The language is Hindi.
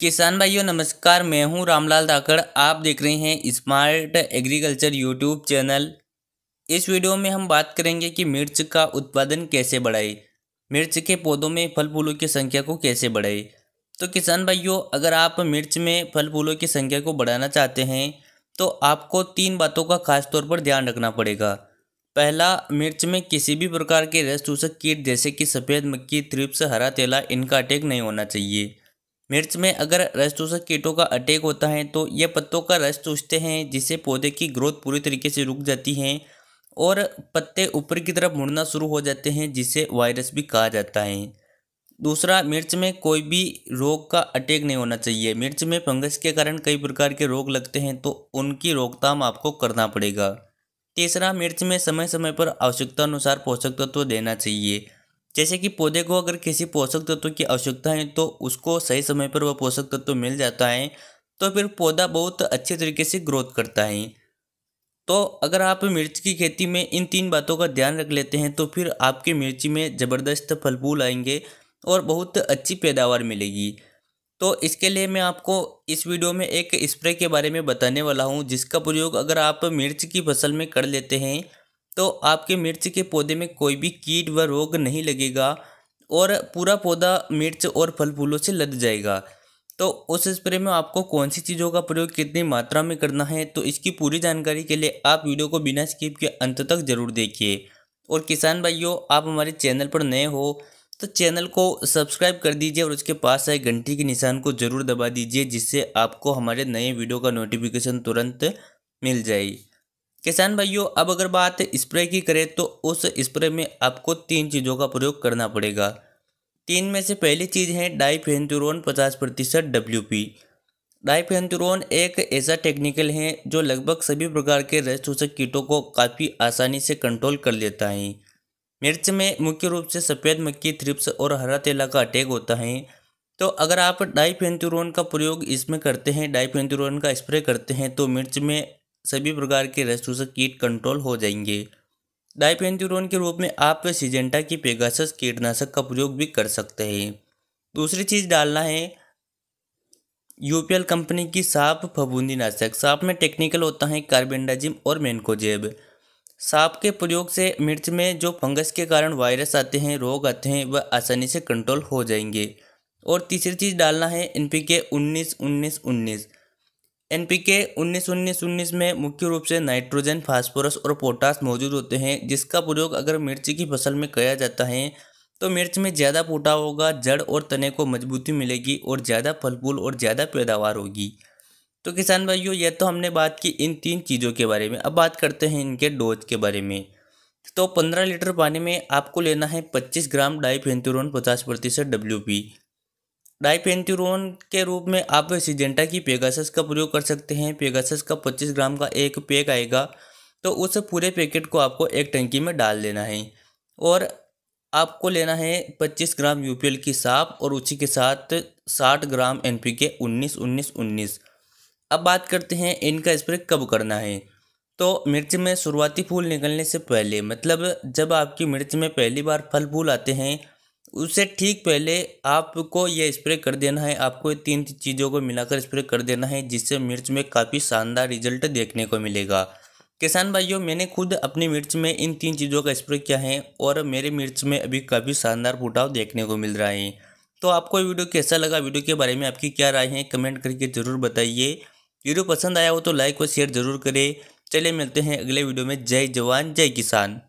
किसान भाइयों नमस्कार मैं हूं रामलाल धाकड़ आप देख रहे हैं स्मार्ट एग्रीकल्चर यूट्यूब चैनल इस वीडियो में हम बात करेंगे कि मिर्च का उत्पादन कैसे बढ़ाए मिर्च के पौधों में फल फूलों की संख्या को कैसे बढ़ाए तो किसान भाइयों अगर आप मिर्च में फल फूलों की संख्या को बढ़ाना चाहते हैं तो आपको तीन बातों का खास तौर पर ध्यान रखना पड़ेगा पहला मिर्च में किसी भी प्रकार के रस चूसक कीट जैसे कि सफ़ेद मक्खी थ्रिप्स हरा तेला इनका अटैक नहीं होना चाहिए मिर्च में अगर रस चूसक कीटों का अटैक होता है तो ये पत्तों का रस चूसते हैं जिससे पौधे की ग्रोथ पूरी तरीके से रुक जाती है और पत्ते ऊपर की तरफ मुड़ना शुरू हो जाते हैं जिसे वायरस भी कहा जाता है दूसरा मिर्च में कोई भी रोग का अटैक नहीं होना चाहिए मिर्च में फंगस के कारण कई प्रकार के रोग लगते हैं तो उनकी रोकथाम आपको करना पड़ेगा तीसरा मिर्च में समय समय पर आवश्यकता अनुसार पोषक तत्व तो देना चाहिए जैसे कि पौधे को अगर किसी पोषक तत्व की आवश्यकता है तो उसको सही समय पर वह पोषक तत्व मिल जाता है तो फिर पौधा बहुत अच्छे तरीके से ग्रोथ करता है तो अगर आप मिर्च की खेती में इन तीन बातों का ध्यान रख लेते हैं तो फिर आपके मिर्ची में ज़बरदस्त फल फूल आएंगे और बहुत अच्छी पैदावार मिलेगी तो इसके लिए मैं आपको इस वीडियो में एक स्प्रे के बारे में बताने वाला हूँ जिसका प्रयोग अगर आप मिर्च की फसल में कर लेते हैं तो आपके मिर्च के पौधे में कोई भी कीट व रोग नहीं लगेगा और पूरा पौधा मिर्च और फल फूलों से लद जाएगा तो उस स्प्रे में आपको कौन सी चीज़ों का प्रयोग कितनी मात्रा में करना है तो इसकी पूरी जानकारी के लिए आप वीडियो को बिना स्किप के अंत तक ज़रूर देखिए और किसान भाइयों आप हमारे चैनल पर नए हो तो चैनल को सब्सक्राइब कर दीजिए और उसके पास आए घंटी के निशान को ज़रूर दबा दीजिए जिससे आपको हमारे नए वीडियो का नोटिफिकेशन तुरंत मिल जाए किसान भाइयों अब अगर बात स्प्रे की करें तो उस स्प्रे में आपको तीन चीज़ों का प्रयोग करना पड़ेगा तीन में से पहली चीज़ है डाइफेंथुरोन पचास प्रतिशत डब्ल्यू पी डाइफेंथुरोन एक ऐसा टेक्निकल है जो लगभग सभी प्रकार के रस शोषक कीटों को काफ़ी आसानी से कंट्रोल कर लेता है मिर्च में मुख्य रूप से सफ़ेद मक्खी थ्रिप्स और हरा तेला का अटैक होता है तो अगर आप डाइफेंथुरोन का प्रयोग इसमें करते हैं डाइफेंथुरोन का स्प्रे करते हैं तो मिर्च में सभी प्रकार के रसूसक कीट कंट्रोल हो जाएंगे डाइपेंथ्यूरोन के रूप में आप सिजेंटा की पेगासस कीटनाशक का प्रयोग भी कर सकते हैं दूसरी चीज़ डालना है यूपीएल कंपनी की सांप फबूंदी नाशक सांप में टेक्निकल होता है कार्बेंडाजिम और मेनकोजेब सांप के प्रयोग से मिर्च में जो फंगस के कारण वायरस आते हैं रोग आते हैं वह आसानी से कंट्रोल हो जाएंगे और तीसरी चीज़ डालना है एन पी के उन्नीस उन्नीस उन्नीस एनपीके 19 उन्नीस उन्नीस में मुख्य रूप से नाइट्रोजन फास्फोरस और पोटास मौजूद होते हैं जिसका प्रयोग अगर मिर्ची की फसल में किया जाता है तो मिर्च में ज़्यादा पोटा होगा जड़ और तने को मजबूती मिलेगी और ज़्यादा फल फूल और ज़्यादा पैदावार होगी तो किसान भाइयों यह तो हमने बात की इन तीन चीज़ों के बारे में अब बात करते हैं इनके डोज के बारे में तो पंद्रह लीटर पानी में आपको लेना है पच्चीस ग्राम डाई फेंतुरन पचास प्रतिशत डब्ल्यू पी डाइपेंथ्यूरोन के रूप में आप सिजेंटा की पेगासस का प्रयोग कर सकते हैं पेगासस का 25 ग्राम का एक पैक आएगा तो उस पूरे पैकेट को आपको एक टंकी में डाल लेना है और आपको लेना है 25 ग्राम यूपीएल की साप और उसी के साथ 60 ग्राम एन पी के उन्नीस उन्नीस उन्नीस अब बात करते हैं इनका स्प्रे कब करना है तो मिर्च में शुरुआती फूल निकलने से पहले मतलब जब आपकी मिर्च में पहली बार फल फूल आते हैं उससे ठीक पहले आपको ये स्प्रे कर देना है आपको तीन चीज़ों को मिलाकर स्प्रे कर देना है जिससे मिर्च में काफ़ी शानदार रिजल्ट देखने को मिलेगा किसान भाइयों मैंने खुद अपनी मिर्च में इन तीन चीज़ों का स्प्रे किया है और मेरे मिर्च में अभी काफ़ी शानदार फुटाव देखने को मिल रहा है तो आपको वीडियो कैसा लगा वीडियो के बारे में आपकी क्या राय है कमेंट करके ज़रूर बताइए वीडियो पसंद आया हो तो लाइक और शेयर ज़रूर करें चलिए मिलते हैं अगले वीडियो में जय जवान जय किसान